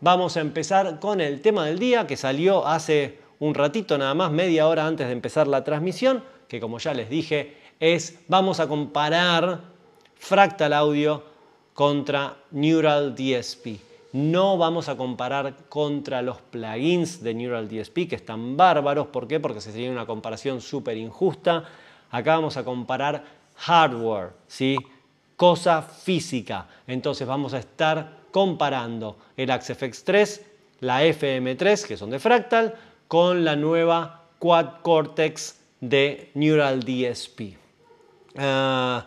vamos a empezar con el tema del día que salió hace un ratito nada más, media hora antes de empezar la transmisión, que como ya les dije es vamos a comparar Fractal Audio contra Neural DSP. No vamos a comparar contra los plugins de Neural DSP que están bárbaros. ¿Por qué? Porque sería una comparación súper injusta. Acá vamos a comparar hardware, ¿sí? cosa física. Entonces vamos a estar comparando el AXE-FX3, la FM3, que son de Fractal, con la nueva Quad Cortex de Neural DSP. Ah,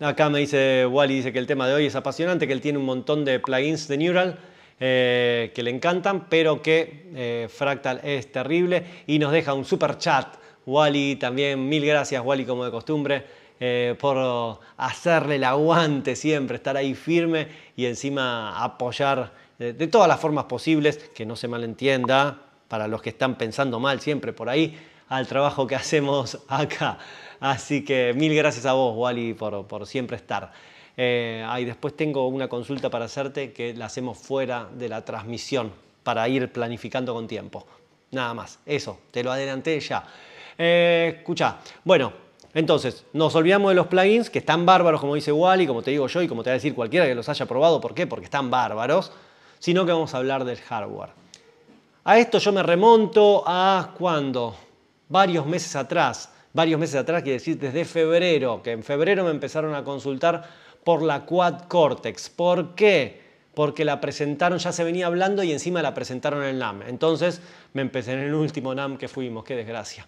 acá me dice Wally, dice que el tema de hoy es apasionante, que él tiene un montón de plugins de Neural. Eh, que le encantan, pero que eh, Fractal es terrible y nos deja un super chat. Wally, también mil gracias Wally como de costumbre eh, por hacerle el aguante siempre, estar ahí firme y encima apoyar eh, de, todas las formas posibles, que no se malentienda, para los que están pensando mal siempre por ahí, al trabajo que hacemos acá. Así que mil gracias a vos, Wally, por, por siempre estar. Eh, ahí después tengo una consulta para hacerte que la hacemos fuera de la transmisión para ir planificando con tiempo. Nada más, eso, te lo adelanté ya. escucha, bueno, entonces, nos olvidamos de los plugins, que están bárbaros, como dice Wally, como te digo yo y como te va a decir cualquiera que los haya probado. ¿Por qué? Porque están bárbaros. Sino que vamos a hablar del hardware. A esto yo me remonto a cuando, varios meses atrás, varios meses atrás, quiere decir desde febrero, que en febrero me empezaron a consultar por la Quad Cortex. ¿Por qué? Porque la presentaron, ya se venía hablando y encima la presentaron en el NAM. Entonces me empecé en el último NAM que fuimos, qué desgracia.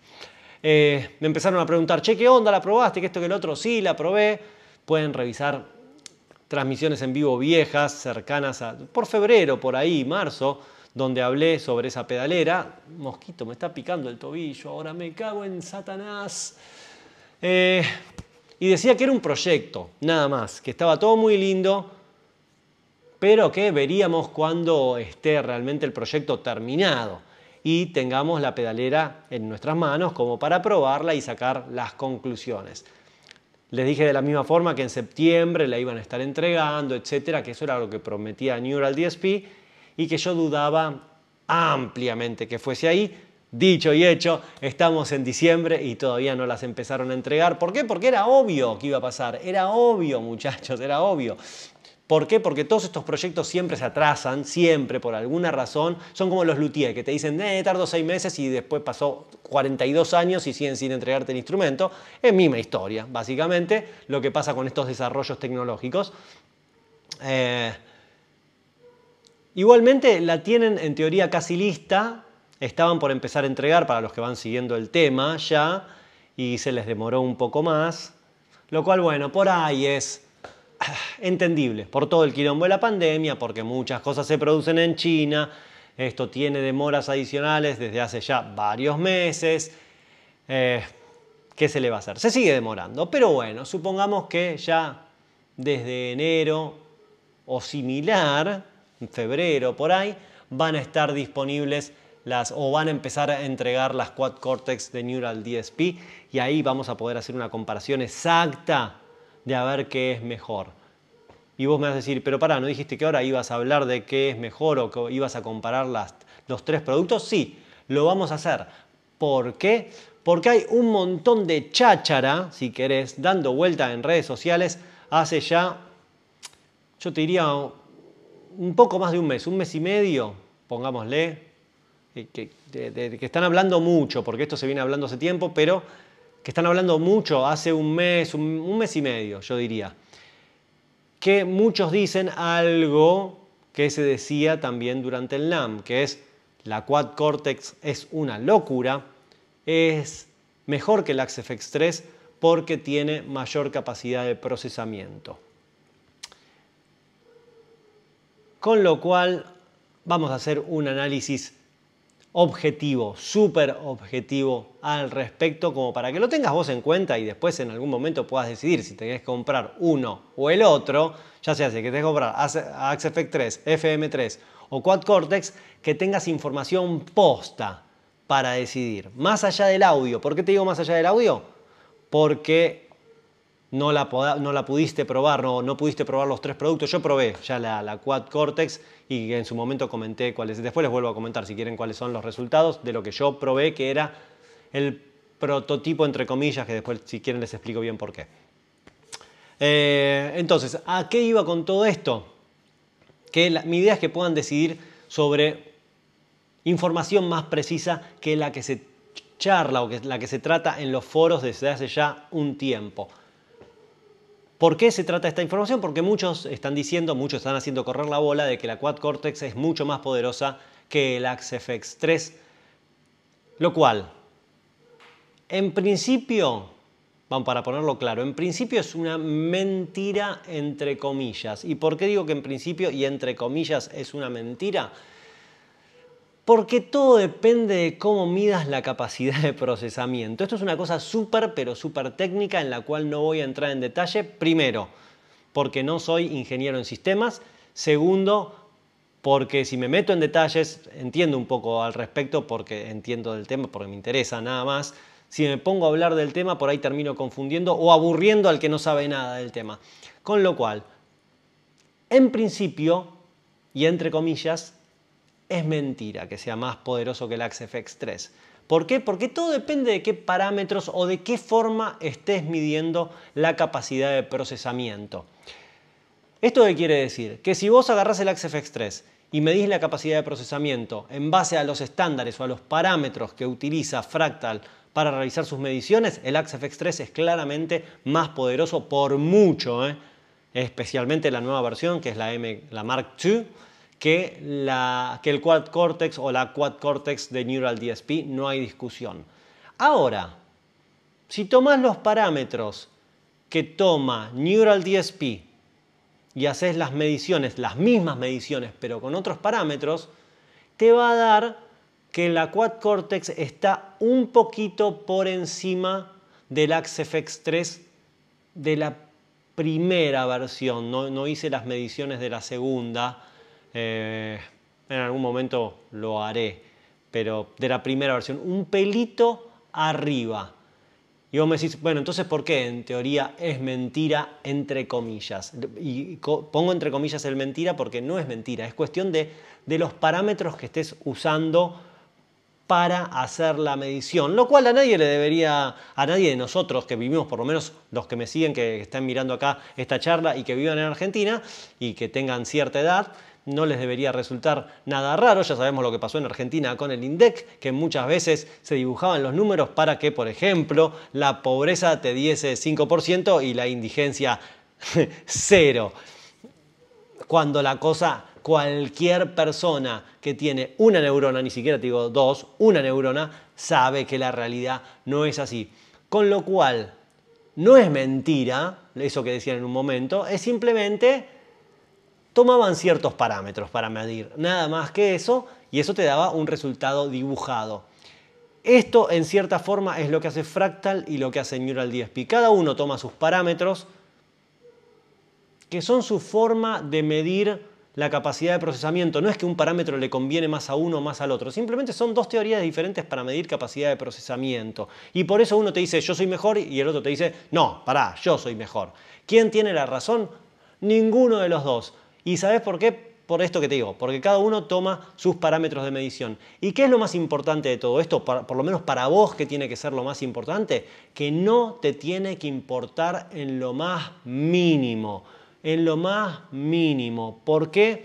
Eh, me empezaron a preguntar, che, ¿qué onda? ¿La probaste? ¿Que esto que el otro? Sí, la probé. Pueden revisar transmisiones en vivo viejas, cercanas a, por febrero, por ahí, marzo, donde hablé sobre esa pedalera. Mosquito, me está picando el tobillo, ahora me cago en Satanás. Eh, y decía que era un proyecto, nada más, que estaba todo muy lindo, pero que veríamos cuando esté realmente el proyecto terminado y tengamos la pedalera en nuestras manos como para probarla y sacar las conclusiones. Les dije de la misma forma que en septiembre la iban a estar entregando, etcétera, que eso era lo que prometía Neural DSP y que yo dudaba ampliamente que fuese ahí. Dicho y hecho, estamos en diciembre y todavía no las empezaron a entregar. ¿Por qué? Porque era obvio que iba a pasar. Era obvio, muchachos, era obvio. ¿Por qué? Porque todos estos proyectos siempre se atrasan, siempre, por alguna razón. Son como los luthiers que te dicen, eh, tardó seis meses y después pasó 42 años y siguen sin entregarte el instrumento. Es misma historia, básicamente, lo que pasa con estos desarrollos tecnológicos. Eh, igualmente la tienen en teoría casi lista, estaban por empezar a entregar para los que van siguiendo el tema ya, y se les demoró un poco más, lo cual bueno, por ahí es entendible, por todo el quilombo de la pandemia, porque muchas cosas se producen en China, esto tiene demoras adicionales desde hace ya varios meses. Eh, ¿Qué se le va a hacer? Se sigue demorando, pero bueno, supongamos que ya desde enero o similar, febrero por ahí, van a estar disponibles las o van a empezar a entregar las Quad Cortex de Neural DSP y ahí vamos a poder hacer una comparación exacta de a ver qué es mejor. Y vos me vas a decir, pero pará, ¿no dijiste que ahora ibas a hablar de qué es mejor o que ibas a comparar las, los tres productos? Sí, lo vamos a hacer. ¿Por qué? Porque hay un montón de cháchara, si querés, dando vuelta en redes sociales hace ya, yo te diría, un poco más de un mes, un mes y medio, pongámosle, que están hablando mucho, porque esto se viene hablando hace tiempo, pero que están hablando mucho hace un mes, un, mes y medio, yo diría, que muchos dicen algo que se decía también durante el NAM, que es la Quad Cortex es una locura, es mejor que el XFX 3 porque tiene mayor capacidad de procesamiento. Con lo cual vamos a hacer un análisis objetivo, súper objetivo al respecto, como para que lo tengas vos en cuenta y después en algún momento puedas decidir si te que comprar uno o el otro, ya sea si querés comprar Axe Effect 3, FM3 o Quad Cortex, que tengas información posta para decidir, más allá del audio. ¿Por qué te digo más allá del audio? Porque no la, pudiste probar, no, no pudiste probar los tres productos. Yo probé ya la, la Quad Cortex y en su momento comenté cuáles. Después les vuelvo a comentar si quieren cuáles son los resultados de lo que yo probé, que era el prototipo entre comillas, que después si quieren les explico bien por qué. Eh, entonces, ¿a qué iba con todo esto? Que mi idea es que puedan decidir sobre información más precisa que la que se charla o que la que se trata en los foros desde hace ya un tiempo. ¿Por qué se trata esta información? Porque muchos están diciendo, muchos están haciendo correr la bola de que la Quad Cortex es mucho más poderosa que el Axe FX3, lo cual, en principio, vamos para ponerlo claro, en principio es una mentira entre comillas. ¿Y por qué digo que en principio y entre comillas es una mentira? porque todo depende de cómo midas la capacidad de procesamiento. Esto es una cosa súper, pero súper técnica en la cual no voy a entrar en detalle. Primero, porque no soy ingeniero en sistemas. Segundo, porque si me meto en detalles, entiendo un poco al respecto porque entiendo del tema, porque me interesa nada más. Si me pongo a hablar del tema, por ahí termino confundiendo o aburriendo al que no sabe nada del tema. Con lo cual, en principio, y entre comillas, es mentira que sea más poderoso que el Axe-FX3. 3. ¿Por qué? Porque todo depende de qué parámetros o de qué forma estés midiendo la capacidad de procesamiento. ¿Esto qué quiere decir? Que si vos agarrás el fx 3 y medís la capacidad de procesamiento en base a los estándares o a los parámetros que utiliza Fractal para realizar sus mediciones, el fx 3 es claramente más poderoso por mucho, ¿eh? especialmente la nueva versión que es la, M, la Mark II que, el quad cortex o la quad cortex de Neural DSP, no hay discusión. Ahora, si tomas los parámetros que toma Neural DSP y haces las mediciones, las mismas mediciones, pero con otros parámetros, te va a dar que la quad cortex está un poquito por encima del axefx 3 de la primera versión. no hice las mediciones de la segunda, eh, en algún momento lo haré, pero de la primera versión, un pelito arriba. Y vos me decís, bueno, entonces, ¿por qué en teoría es mentira entre comillas? Y pongo entre comillas el mentira porque no es mentira, es cuestión de, de los parámetros que estés usando para hacer la medición, lo cual a nadie le debería, a nadie de nosotros que vivimos, por lo menos los que me siguen, que están mirando acá esta charla y que vivan en Argentina y que tengan cierta edad, no les debería resultar nada raro. Ya sabemos lo que pasó en Argentina con el INDEC, que muchas veces se dibujaban los números para que, por ejemplo, la pobreza te diese 5% y la indigencia 0. Cuando la cosa, cualquier persona que tiene una neurona, ni siquiera te digo dos, una neurona, sabe que la realidad no es así. Con lo cual, no es mentira, eso que decían en un momento, es simplemente tomaban ciertos parámetros para medir, nada más que eso, y eso te daba un resultado dibujado. Esto en cierta forma es lo que hace Fractal y lo que hace Neural DSP. Cada uno toma sus parámetros, que son su forma de medir la capacidad de procesamiento. No es que un parámetro le conviene más a uno o más al otro, simplemente son dos teorías diferentes para medir capacidad de procesamiento. Y por eso uno te dice yo soy mejor y el otro te dice no, pará, yo soy mejor. ¿Quién tiene la razón? Ninguno de los dos. ¿Y sabes por qué? Por esto que te digo, porque cada uno toma sus parámetros de medición. ¿Y qué es lo más importante de todo esto? Por, lo menos para vos que tiene que ser lo más importante, que no te tiene que importar en lo más mínimo, en lo más mínimo. ¿Por qué?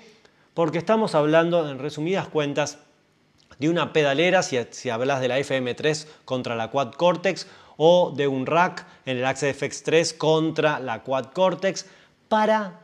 Porque estamos hablando, en resumidas cuentas, de una pedalera, si, hablas de la FM3 contra la Quad Cortex, o de un rack en el Axe FX3 contra la Quad Cortex, para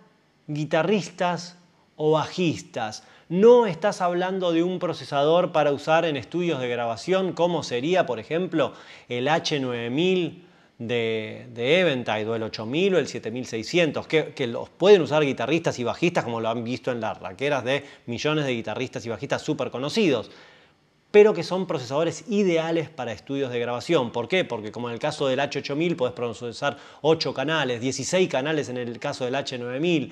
guitarristas o bajistas. No estás hablando de un procesador para usar en estudios de grabación como sería, por ejemplo, el H9000 de, de Eventide o el 8000 o el 7600, que, que, los pueden usar guitarristas y bajistas como lo han visto en las raqueras de millones de guitarristas y bajistas súper conocidos pero que son procesadores ideales para estudios de grabación. ¿Por qué? Porque como en el caso del H8000 puedes procesar 8 canales, 16 canales en el caso del H9000,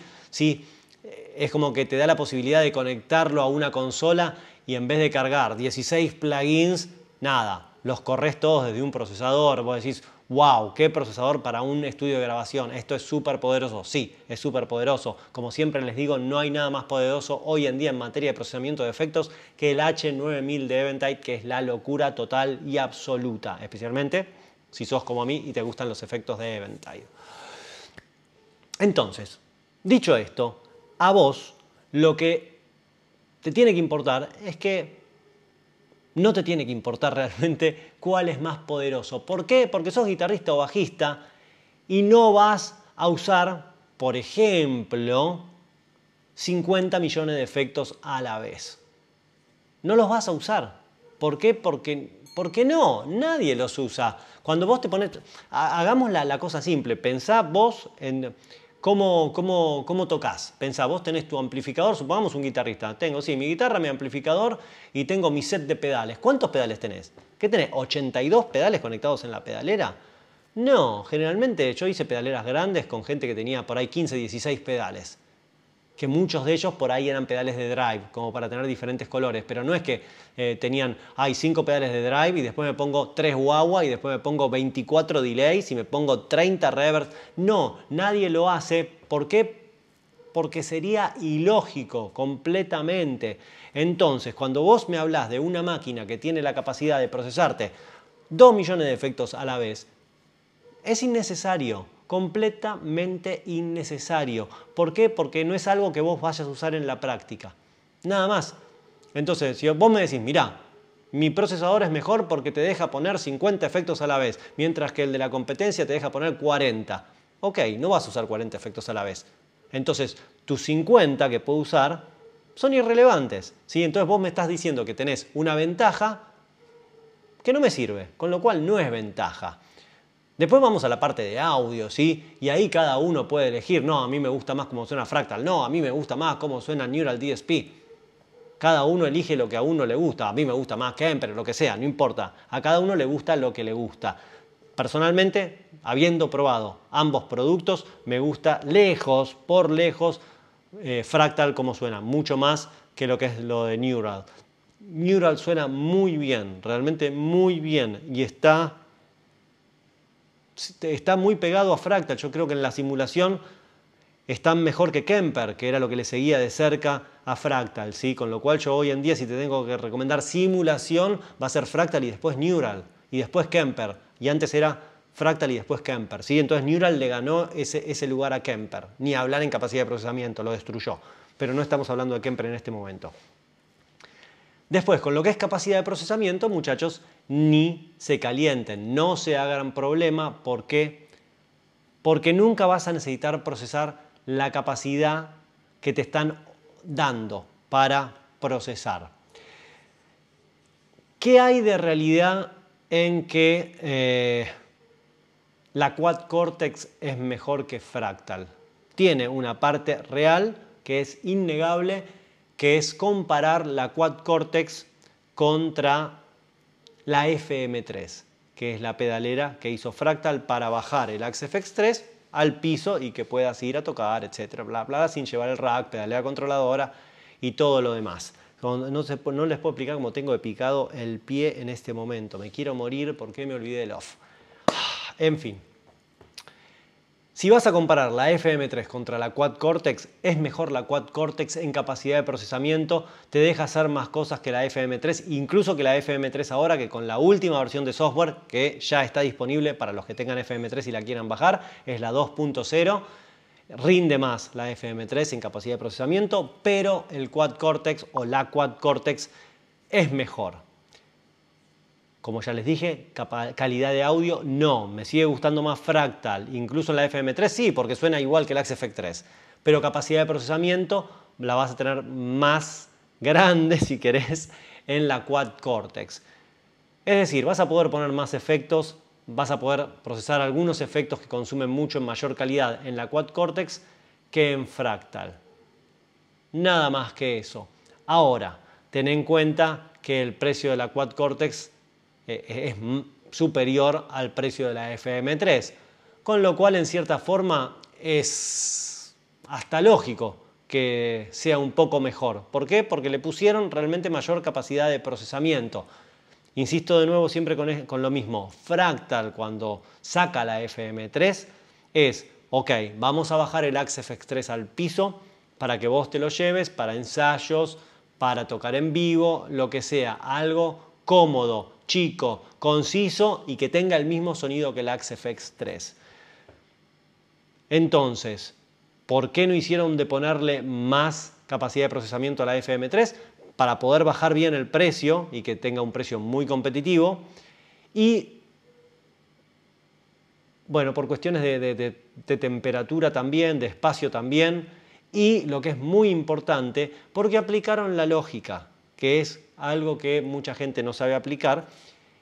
es como que te da la posibilidad de conectarlo a una consola y en vez de cargar 16 plugins, nada, los corres todos desde un procesador, vos decís, wow, qué procesador para un estudio de grabación, esto es súper poderoso, sí, es súper poderoso. Como siempre les digo, no hay nada más poderoso hoy en día en materia de procesamiento de efectos que el H9000 de Eventide, que es la locura total y absoluta, especialmente si sos como a mí y te gustan los efectos de Eventide. Entonces, dicho esto, a vos lo que te tiene que importar es que no te tiene que importar realmente cuál es más poderoso. ¿Por qué? Porque sos guitarrista o bajista y no vas a usar, por ejemplo, 50 millones de efectos a la vez. No los vas a usar. ¿Por qué? Porque, porque no, nadie los usa. Cuando vos te pones, hagamos la, la cosa simple, pensá vos en ¿Cómo, cómo, cómo tocas? Pensá, vos tenés tu amplificador, supongamos un guitarrista. Tengo, sí, mi guitarra, mi amplificador y tengo mi set de pedales. ¿Cuántos pedales tenés? ¿Qué tenés? ¿82 pedales conectados en la pedalera? No, generalmente yo hice pedaleras grandes con gente que tenía por ahí 15, 16 pedales que muchos de ellos por ahí eran pedales de drive, como para tener diferentes colores, pero no es que eh, tenían, hay cinco pedales de drive y después me pongo tres guagua y después me pongo 24 delays y me pongo 30 reverb No, nadie lo hace. ¿Por qué? Porque sería ilógico completamente. Entonces, cuando vos me hablas de una máquina que tiene la capacidad de procesarte 2 millones de efectos a la vez, es innecesario completamente innecesario. ¿Por qué? Porque no es algo que vos vayas a usar en la práctica. Nada más. Entonces, si vos me decís, mirá, mi procesador es mejor porque te deja poner 50 efectos a la vez, mientras que el de la competencia te deja poner 40. Ok, no vas a usar 40 efectos a la vez. Entonces, tus 50 que puedo usar son irrelevantes. Entonces vos me estás diciendo que tenés una ventaja que no me sirve, con lo cual no es ventaja. Después vamos a la parte de audio, ¿sí? Y ahí cada uno puede elegir, no, a mí me gusta más cómo suena Fractal, no, a mí me gusta más cómo suena Neural DSP. Cada uno elige lo que a uno le gusta, a mí me gusta más Kemper, lo que sea, no importa. A cada uno le gusta lo que le gusta. Personalmente, habiendo probado ambos productos, me gusta lejos, por lejos, eh, Fractal como suena, mucho más que lo que es lo de Neural. Neural suena muy bien, realmente muy bien y está está muy pegado a Fractal. Yo creo que en la simulación están mejor que Kemper, que era lo que le seguía de cerca a Fractal. ¿sí? Con lo cual yo hoy en día, si te tengo que recomendar simulación, va a ser Fractal y después Neural, y después Kemper. Y antes era Fractal y después Kemper. ¿sí? Entonces Neural le ganó ese, ese lugar a Kemper. Ni hablar en capacidad de procesamiento, lo destruyó. Pero no estamos hablando de Kemper en este momento. Después, con lo que es capacidad de procesamiento, muchachos, ni se calienten, no se hagan problema. ¿Por qué? Porque nunca vas a necesitar procesar la capacidad que te están dando para procesar. ¿Qué hay de realidad en que eh, la quad cortex es mejor que fractal? Tiene una parte real que es innegable que es comparar la quad cortex contra la FM3, que es la pedalera que hizo Fractal para bajar el Axe FX3 al piso y que puedas ir a tocar, etcétera, bla, bla, sin llevar el rack, pedalera controladora y todo lo demás. No, les puedo explicar cómo tengo picado el pie en este momento. Me quiero morir porque me olvidé del off. En fin, si vas a comparar la FM3 contra la Quad Cortex, es mejor la Quad Cortex en capacidad de procesamiento, te deja hacer más cosas que la FM3, incluso que la FM3 ahora, que con la última versión de software, que ya está disponible para los que tengan FM3 y la quieran bajar, es la 2.0. Rinde más la FM3 en capacidad de procesamiento, pero el Quad Cortex o la Quad Cortex es mejor. Como ya les dije, calidad de audio no, me sigue gustando más Fractal, incluso la FM3 sí, porque suena igual que la XFX 3, pero capacidad de procesamiento la vas a tener más grande si querés en la Quad Cortex. Es decir, vas a poder poner más efectos, vas a poder procesar algunos efectos que consumen mucho en mayor calidad en la Quad Cortex que en Fractal. Nada más que eso. Ahora, ten en cuenta que el precio de la Quad Cortex eh, eh, es superior al precio de la FM3, con lo cual en cierta forma es hasta lógico que sea un poco mejor. ¿Por qué? Porque le pusieron realmente mayor capacidad de procesamiento. Insisto de nuevo siempre con, lo mismo, Fractal cuando saca la FM3 es, ok, vamos a bajar el Axe FX3 al piso para que vos te lo lleves para ensayos, para tocar en vivo, lo que sea, algo cómodo, chico, conciso y que tenga el mismo sonido que el Axe FX 3. Entonces, ¿por qué no hicieron de ponerle más capacidad de procesamiento a la FM3? Para poder bajar bien el precio y que tenga un precio muy competitivo. Y, bueno, por cuestiones de, de temperatura también, de espacio también. Y lo que es muy importante, porque aplicaron la lógica que es algo que mucha gente no sabe aplicar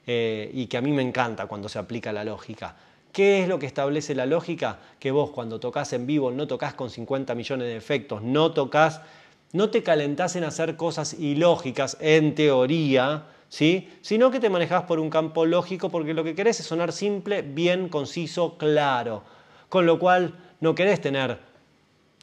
eh, y que a mí me encanta cuando se aplica la lógica. ¿Qué es lo que establece la lógica? Que vos cuando tocas en vivo no tocas con 50 millones de efectos, no tocas, no te calentás en hacer cosas ilógicas en teoría, ¿sí? sino que te manejás por un campo lógico porque lo que querés es sonar simple, bien, conciso, claro. Con lo cual no querés tener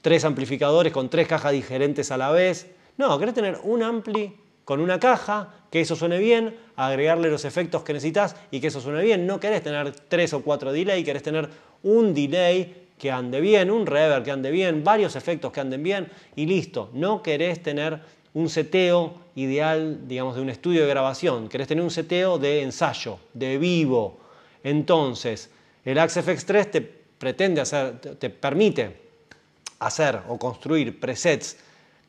tres amplificadores con tres cajas diferentes a la vez. No, querés tener un ampli con una caja, que eso suene bien, agregarle los efectos que necesitas y que eso suene bien. No querés tener tres o cuatro delay, querés tener un delay que ande bien, un reverb que ande bien, varios efectos que anden bien y listo. No querés tener un seteo ideal, digamos, de un estudio de grabación. Querés tener un seteo de ensayo, de vivo. Entonces, el Axe FX3 te pretende hacer, te permite hacer o construir presets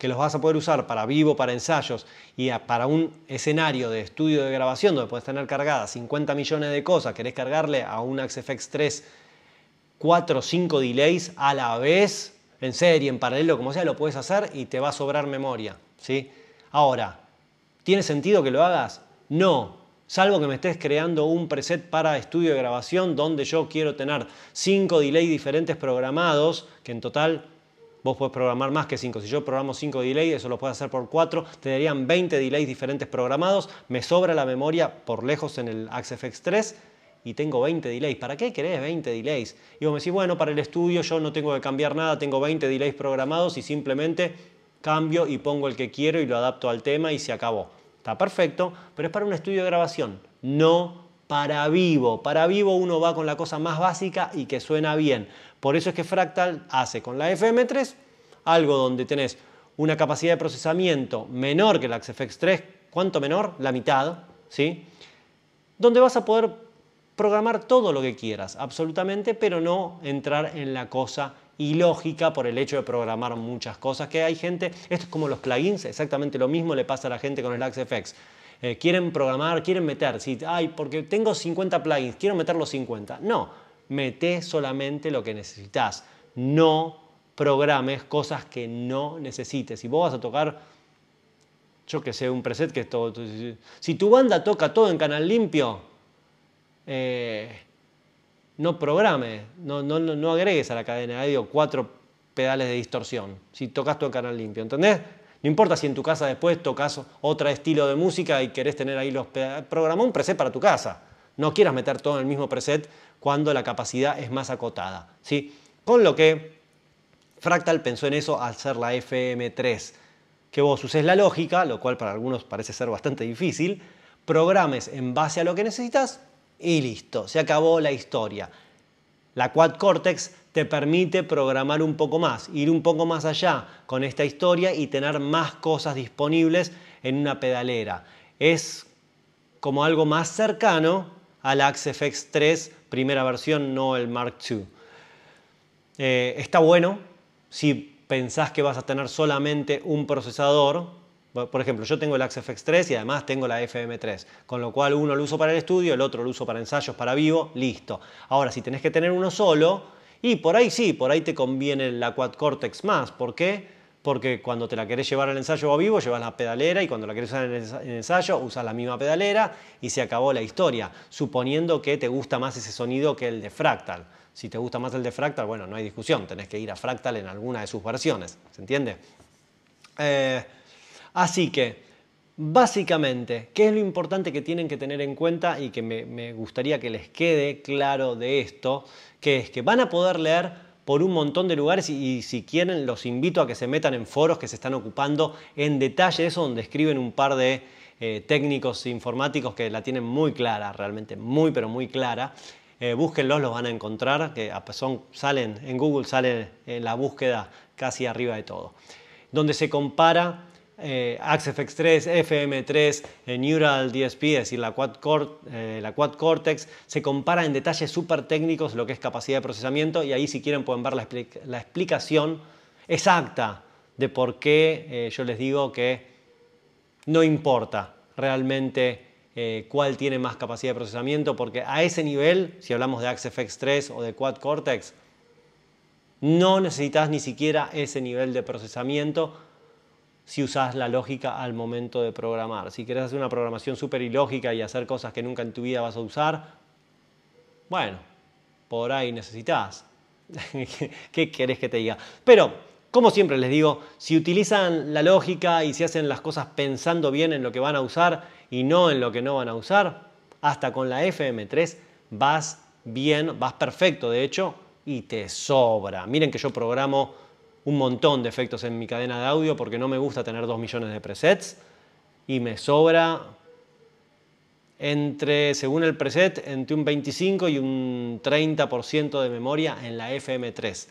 que los vas a poder usar para vivo, para ensayos y para un escenario de estudio de grabación donde puedes tener cargadas 50 millones de cosas, querés cargarle a un Axe FX 3 4 o 5 delays a la vez, en serie, en paralelo, como sea, lo puedes hacer y te va a sobrar memoria. ¿sí? Ahora, ¿tiene sentido que lo hagas? No, salvo que me estés creando un preset para estudio de grabación donde yo quiero tener cinco delays diferentes programados, que en total vos podés programar más que 5. Si yo programo 5 delays, eso lo puedo hacer por 4, tendrían 20 delays diferentes programados, me sobra la memoria por lejos en el Axe fx 3 y tengo 20 delays. ¿Para qué querés 20 delays? Y vos me decís, bueno, para el estudio yo no tengo que cambiar nada, tengo 20 delays programados y simplemente cambio y pongo el que quiero y lo adapto al tema y se acabó. Está perfecto, pero es para un estudio de grabación, no para vivo. Para vivo uno va con la cosa más básica y que suena bien. Por eso es que Fractal hace con la FM3 algo donde tenés una capacidad de procesamiento menor que la XFX3, ¿cuánto menor? La mitad, ¿sí? Donde vas a poder programar todo lo que quieras, absolutamente, pero no entrar en la cosa ilógica por el hecho de programar muchas cosas que hay gente, esto es como los plugins, exactamente lo mismo le pasa a la gente con el XFX. Eh, quieren programar, quieren meter, si, ay, porque tengo 50 plugins, quiero meter los 50. No, Mete solamente lo que necesitas. No programes cosas que no necesites. Si vos vas a tocar, yo que sé, un preset que es todo. Si tu banda toca todo en canal limpio, eh, no programes, no, no, no, agregues a la cadena de audio cuatro pedales de distorsión. Si tocas todo en canal limpio, ¿entendés? No importa si en tu casa después tocas otro estilo de música y querés tener ahí los pedales. un preset para tu casa. No quieras meter todo en el mismo preset cuando la capacidad es más acotada. ¿sí? Con lo que Fractal pensó en eso al ser la FM3, que vos uses la lógica, lo cual para algunos parece ser bastante difícil, programes en base a lo que necesitas y listo, se acabó la historia. La Quad Cortex te permite programar un poco más, ir un poco más allá con esta historia y tener más cosas disponibles en una pedalera. Es como algo más cercano al Axe FX3, primera versión, no el Mark II. Eh, está bueno si pensás que vas a tener solamente un procesador. Por ejemplo, yo tengo el Axe FX3 y además tengo la FM3, con lo cual uno lo uso para el estudio, el otro lo uso para ensayos, para vivo, listo. Ahora, si tenés que tener uno solo, y por ahí sí, por ahí te conviene la Quad Cortex más. ¿Por qué? porque cuando te la querés llevar al ensayo a vivo, llevas la pedalera y cuando la querés usar en el ensayo, usas la misma pedalera y se acabó la historia, suponiendo que te gusta más ese sonido que el de Fractal. Si te gusta más el de Fractal, bueno, no hay discusión, tenés que ir a Fractal en alguna de sus versiones, ¿se entiende? Eh, así que, básicamente, ¿qué es lo importante que tienen que tener en cuenta y que me gustaría que les quede claro de esto? Que es que van a poder leer por un montón de lugares y, si quieren los invito a que se metan en foros que se están ocupando en detalle eso, donde escriben un par de eh, técnicos informáticos que la tienen muy clara, realmente muy pero muy clara. Eh, búsquenlos, los van a encontrar, que son, salen en Google, sale en eh, la búsqueda casi arriba de todo, donde se compara eh, fx 3, FM3, Neural DSP, es decir, la Quad, eh, la Quad Cortex, se compara en detalles súper técnicos lo que es capacidad de procesamiento y ahí si quieren pueden ver la, explicación exacta de por qué eh, yo les digo que no importa realmente eh, cuál tiene más capacidad de procesamiento, porque a ese nivel, si hablamos de fx 3 o de Quad Cortex, no necesitas ni siquiera ese nivel de procesamiento si usas la lógica al momento de programar. Si querés hacer una programación súper ilógica y hacer cosas que nunca en tu vida vas a usar, bueno, por ahí necesitas. ¿Qué querés que te diga? Pero, como siempre les digo, si utilizan la lógica y si hacen las cosas pensando bien en lo que van a usar y no en lo que no van a usar, hasta con la FM3 vas bien, vas perfecto de hecho, y te sobra. Miren que yo programo un montón de efectos en mi cadena de audio porque no me gusta tener 2 millones de presets y me sobra entre, según el preset, entre un 25 y un 30% de memoria en la FM3.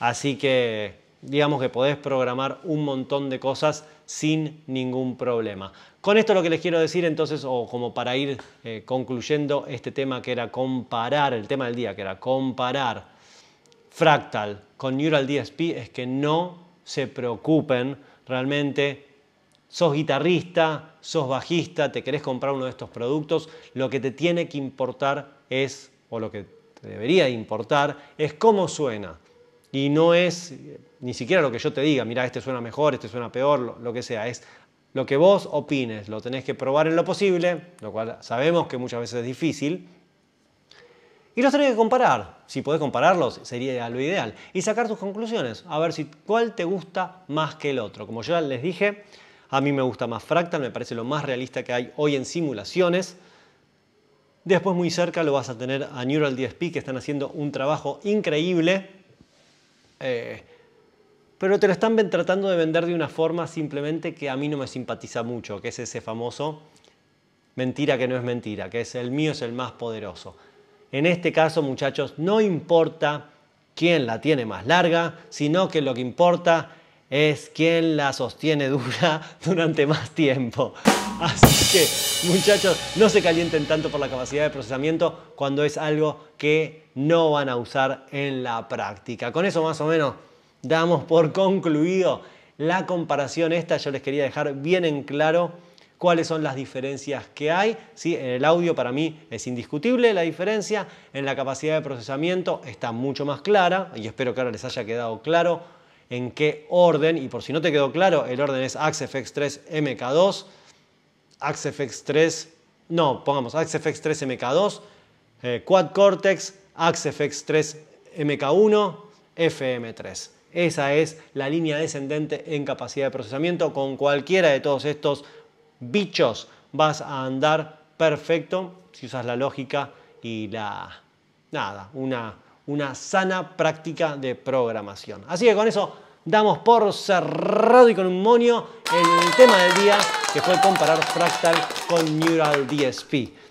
Así que digamos que podés programar un montón de cosas sin ningún problema. Con esto lo que les quiero decir entonces, o como para ir eh, concluyendo este tema que era comparar, el tema del día que era comparar fractal con Neural DSP es que no se preocupen realmente. Sos guitarrista, sos bajista, te querés comprar uno de estos productos, lo que te tiene que importar es, o lo que te debería importar, es cómo suena. Y no es ni siquiera lo que yo te diga, mira, este suena mejor, este suena peor, lo que sea, es lo que vos opines, lo tenés que probar en lo posible, lo cual sabemos que muchas veces es difícil, y los tenés que comparar. Si podés compararlos, sería lo ideal. Y sacar tus conclusiones, a ver si cuál te gusta más que el otro. Como yo ya les dije, a mí me gusta más Fractal, me parece lo más realista que hay hoy en simulaciones. Después muy cerca lo vas a tener a Neural DSP, que están haciendo un trabajo increíble. Eh, pero te lo están tratando de vender de una forma simplemente que a mí no me simpatiza mucho, que es ese famoso mentira que no es mentira, que es el mío es el más poderoso. En este caso, muchachos, no importa quién la tiene más larga, sino que lo que importa es quién la sostiene dura durante más tiempo. Así que, muchachos, no se calienten tanto por la capacidad de procesamiento cuando es algo que no van a usar en la práctica. Con eso más o menos damos por concluido la comparación esta. Yo les quería dejar bien en claro cuáles son las diferencias que hay. ¿Sí? En el audio para mí es indiscutible la diferencia, en la capacidad de procesamiento está mucho más clara y espero que ahora les haya quedado claro en qué orden, y por si no te quedó claro, el orden es AXFX3 MK2, fx 3 no, pongamos fx 3 MK2, Quad Cortex, fx 3 MK1, FM3. Esa es la línea descendente en capacidad de procesamiento con cualquiera de todos estos bichos vas a andar perfecto si usas la lógica y la, nada, una, sana práctica de programación. Así que con eso damos por cerrado y con un monio el tema del día que fue comparar Fractal con Neural DSP.